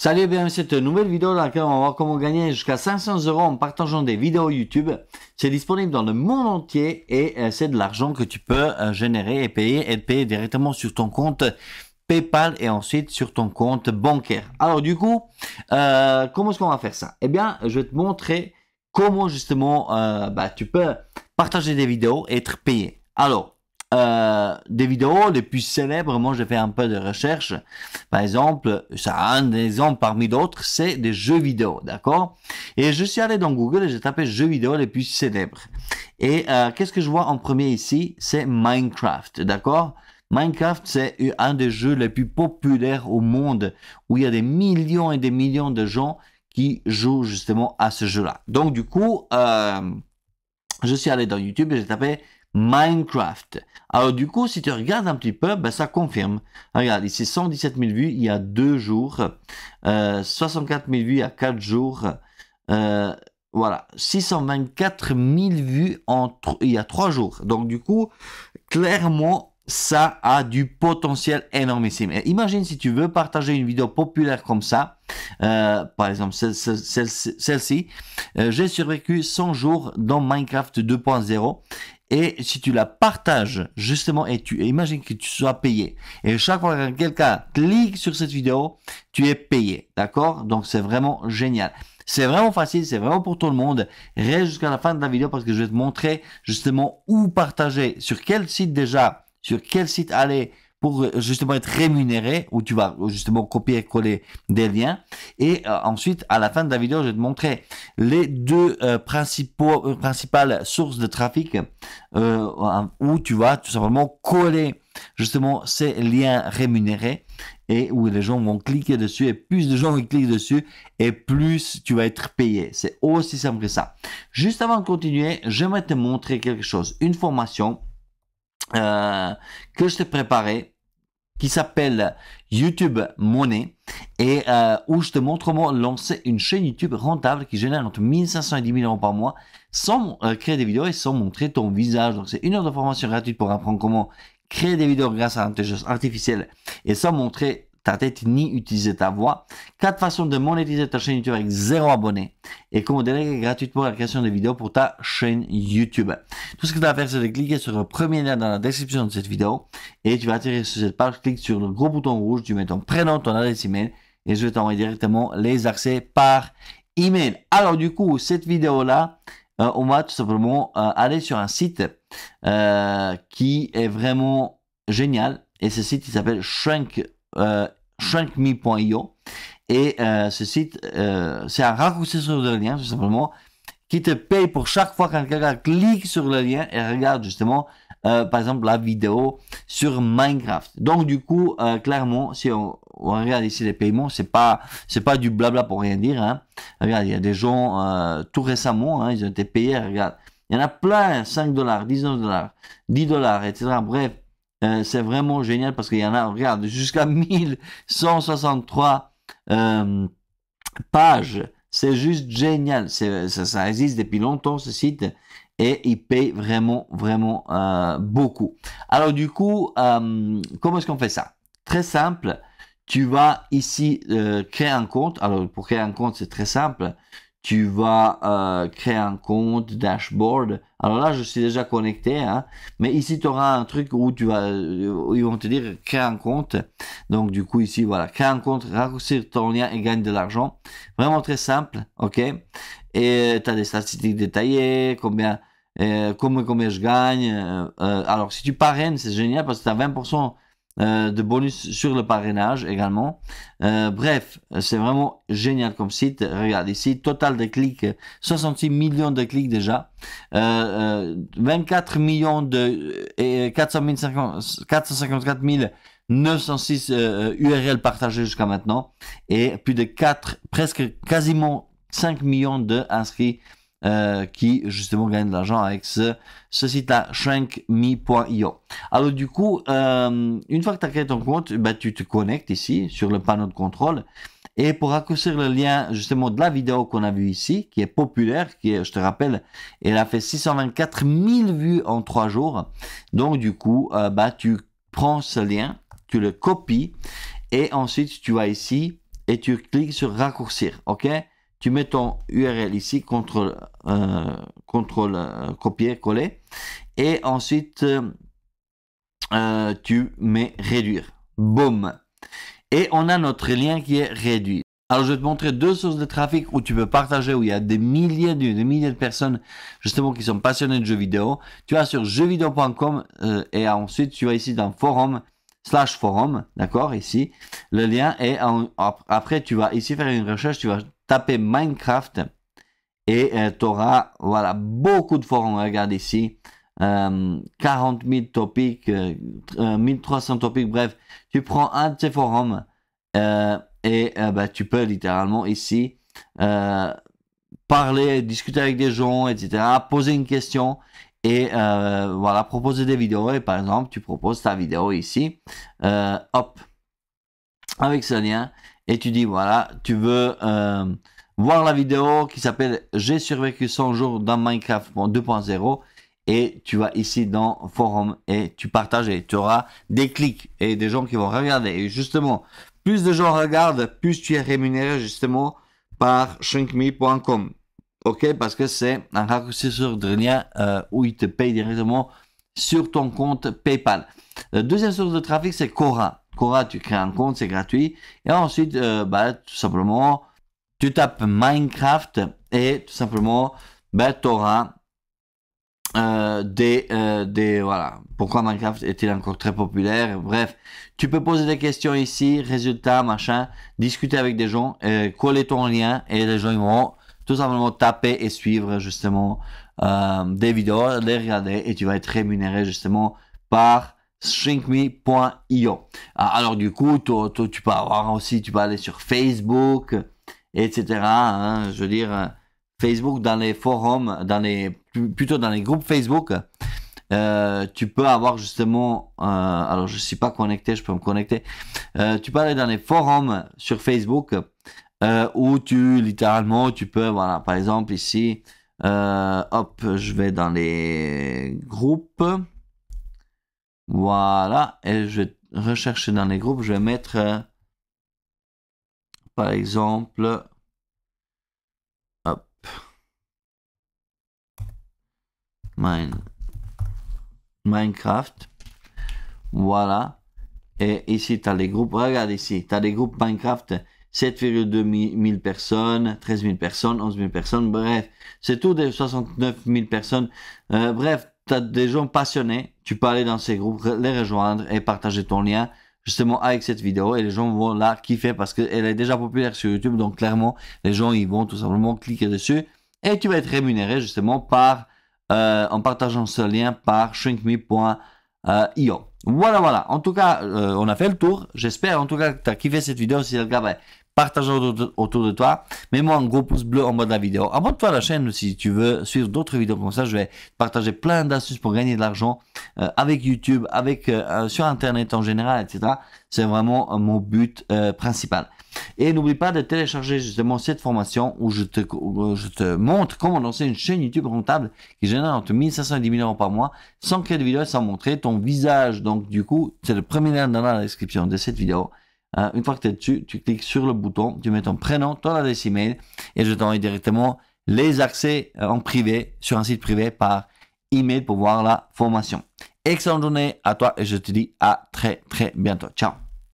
Salut, et bienvenue dans cette nouvelle vidéo dans laquelle on va voir comment gagner jusqu'à 500 euros en partageant des vidéos YouTube. C'est disponible dans le monde entier et euh, c'est de l'argent que tu peux euh, générer et payer, et payer directement sur ton compte PayPal et ensuite sur ton compte bancaire. Alors du coup, euh, comment est-ce qu'on va faire ça Eh bien, je vais te montrer comment justement bah, tu peux partager des vidéos et être payé. Alors, euh, des vidéos les plus célèbres, moi j'ai fait un peu de recherche. Par exemple, ça un exemple parmi d'autres, c'est des jeux vidéo, d'accord Et je suis allé dans Google et j'ai tapé jeux vidéo les plus célèbres. Et euh, qu'est-ce que je vois en premier ici C'est Minecraft, d'accord Minecraft, c'est un des jeux les plus populaires au monde, où il y a des millions et des millions de gens qui jouent justement à ce jeu-là. Donc du coup, euh, je suis allé dans YouTube et j'ai tapé Minecraft. Alors du coup, si tu regardes un petit peu, ben, ça confirme. Regarde, ici 117 000 vues il y a deux jours, 64 euh, 000 vues il y a quatre jours, euh, voilà, 624 000 vues en il y a trois jours. Donc du coup, clairement, ça a du potentiel énormissime. imagine si tu veux partager une vidéo populaire comme ça, euh, par exemple celle-ci, j'ai survécu 100 jours dans Minecraft 2.0 et si tu la partages, justement, et tu imagines que tu sois payé. Et chaque fois que quelqu'un clique sur cette vidéo, tu es payé. D'accord Donc c'est vraiment génial. C'est vraiment facile, c'est vraiment pour tout le monde. Reste jusqu'à la fin de la vidéo parce que je vais te montrer justement où partager, sur quel site déjà, sur quel site aller, pour euh, justement être rémunéré, où tu vas euh, justement copier-coller des liens. Et euh, ensuite, à la fin de la vidéo, je vais te montrer les deux principaux, principales sources de trafic hein, où tu vas tout simplement coller justement ces liens rémunérés et où les gens vont cliquer dessus et plus de gens vont cliquer dessus et plus tu vas être payé. C'est aussi simple que ça. Juste avant de continuer, j'aimerais te montrer quelque chose, une formation euh, que je t'ai préparé qui s'appelle YouTube Money et euh, où je te montre comment lancer une chaîne YouTube rentable qui génère entre 1500 et 10 000 euros par mois sans euh, créer des vidéos et sans montrer ton visage. Donc c'est une heure de formation gratuite pour apprendre comment créer des vidéos grâce à l'intelligence artificielle et sans montrer ta tête ni utiliser ta voix. Quatre façons de monétiser ta chaîne YouTube avec zéro abonné. Et comment déléguer gratuitement la création de vidéos pour ta chaîne YouTube. Tout ce que tu vas faire, c'est de cliquer sur le premier lien dans la description de cette vidéo. Et tu vas attirer sur cette page. Clique sur le gros bouton rouge. Tu mets ton prénom, ton adresse email. Et je vais t'envoyer directement les accès par email. Alors, du coup, cette vidéo-là, euh, on va tout simplement euh, aller sur un site euh, qui est vraiment génial. Et ce site, il s'appelle Shrink shrinkme.io euh, Et euh, ce site, euh, c'est un sur le lien, tout simplement, qui te paye pour chaque fois qu'un quelqu'un clique sur le lien et regarde justement, par exemple, la vidéo sur Minecraft. Donc, du coup, clairement, si on, regarde ici les paiements, c'est pas, c'est pas du blabla pour rien dire. Hein. Regarde, il y a des gens tout récemment, hein, ils ont été payés. Regarde, il y en a plein, 5 dollars, 19 dollars, 10 dollars, etc. Bref, euh, c'est vraiment génial parce qu'il y en a, regarde, jusqu'à 1163 euh, pages. C'est juste génial. Ça, ça, existe depuis longtemps, ce site. Et il paye vraiment, vraiment euh, beaucoup. Alors du coup, euh, comment est-ce qu'on fait ça Très simple. Tu vas ici créer un compte. Alors pour créer un compte, c'est très simple. Tu vas créer un compte dashboard alors là, je suis déjà connecté, hein, mais ici, tu auras un truc où tu vas, ils vont te dire crée un compte. Donc du coup, ici, voilà, crée un compte, raccourcir ton lien et gagne de l'argent. Vraiment très simple, ok Et tu as des statistiques détaillées, combien, euh, combien, je gagne. Euh, euh, alors si tu parraines, c'est génial parce que tu as 20% euh, de bonus sur le parrainage également. Euh, bref, c'est vraiment génial comme site. Regarde ici, total de clics, 66 millions de clics déjà, 24 euh, millions de et 454 906 URL partagés jusqu'à maintenant et plus de 4, presque quasiment 5 millions de inscrits euh, qui justement gagne de l'argent avec ce, site-là, shrink.me.io. Alors du coup, euh, une fois que tu as créé ton compte, bah, tu te connectes ici sur le panneau de contrôle. Et pour raccourcir le lien justement de la vidéo qu'on a vue ici, qui est populaire, qui est, je te rappelle, elle a fait 624 000 vues en trois jours. Donc du coup, euh, bah, tu prends ce lien, tu le copies, et ensuite tu vas ici et tu cliques sur raccourcir. ok tu mets ton URL ici, contrôle, euh, contrôle euh, copier, coller, et ensuite euh, euh, tu mets réduire. Boum. Et on a notre lien qui est réduit. Alors je vais te montrer deux sources de trafic où tu peux partager, où il y a des milliers, de, des milliers de personnes justement qui sont passionnées de jeux vidéo. Tu vas sur jeuxvideo.com et ensuite tu vas ici dans forum slash forum, d'accord, ici. Le lien est en, après tu vas ici faire une recherche, tu vas tapez Minecraft et euh, tu auras voilà, beaucoup de forums. Regarde ici, 40 euh, 000 topics, 1300 euh, topics, bref, tu prends un de ces forums et bah, tu peux littéralement ici parler, discuter avec des gens, etc., poser une question et voilà, proposer des vidéos. Et par exemple, tu proposes ta vidéo ici, hop, avec ce lien et tu dis voilà, tu veux euh, voir la vidéo qui s'appelle J'ai survécu 100 jours dans Minecraft 2.0 et tu vas ici dans forum et tu partages et tu auras des clics et des gens qui vont regarder. Et justement, plus de gens regardent, plus tu es rémunéré justement par shrinkme.com. Ok, parce que c'est un raccourci sur des euh, où il te payent directement sur ton compte PayPal. La deuxième source de trafic, c'est Cora tu crées un compte, c'est gratuit. Et ensuite, euh, bah, tout simplement, tu tapes Minecraft et tout simplement, bah, tu auras euh, des, euh, des, Voilà, pourquoi Minecraft est-il encore très populaire Bref, tu peux poser des questions ici, résultats, machin, discuter avec des gens, coller ton lien et les gens vont tout simplement taper et suivre justement des vidéos, les regarder et tu vas être rémunéré justement par ShrinkMe.io. Ah, alors du coup, toi, tu peux avoir aussi, tu peux aller sur Facebook, etc. Hein, je veux dire, Facebook dans les forums, dans les plutôt dans les groupes Facebook. Euh, tu peux avoir justement, euh, alors je suis pas connecté, je peux me connecter. Euh, tu peux aller dans les forums sur Facebook où tu littéralement tu peux, voilà, par exemple ici, hop, je vais dans les groupes. Voilà. Et je vais rechercher dans les groupes. Je vais mettre, euh, par exemple, hop, Mine. Minecraft. Voilà. Et ici, tu as les groupes. Regarde ici, tu as les groupes Minecraft. 7,2 mille personnes, 13 personnes, 11 mille personnes, bref, c'est tout des 69 000 personnes. Euh, bref, as des gens passionnés, tu peux aller dans ces groupes, les rejoindre et partager ton lien justement avec cette vidéo et les gens vont la kiffer parce qu'elle est déjà populaire sur YouTube donc clairement les gens ils vont tout simplement cliquer dessus et tu vas être rémunéré justement par euh, en partageant ce lien par shrinkme.io voilà voilà en tout cas euh, on a fait le tour j'espère en tout cas que tu as kiffé cette vidéo si c'est le cas ben, partage autour de toi. Mets-moi un gros pouce bleu en bas de la vidéo. Abonne-toi à la chaîne si tu veux suivre d'autres vidéos comme ça. Je vais partager plein d'astuces pour gagner de l'argent euh, avec YouTube, avec euh, euh, sur Internet en général, etc. C'est vraiment mon but principal. Et n'oublie pas de télécharger justement cette formation où je te, je te montre comment lancer une chaîne YouTube rentable qui génère entre 1500 et 10 000 euros par mois sans créer de vidéo, sans montrer ton visage. Donc du coup, c'est le premier lien dans la description de cette vidéo. Hein. une fois que tu es dessus, tu cliques sur le bouton, tu mets ton prénom, ton adresse email et je t'envoie directement les accès euh, en privé sur un site privé par email pour voir la formation. Excellente journée à toi et je te dis à très très bientôt. Ciao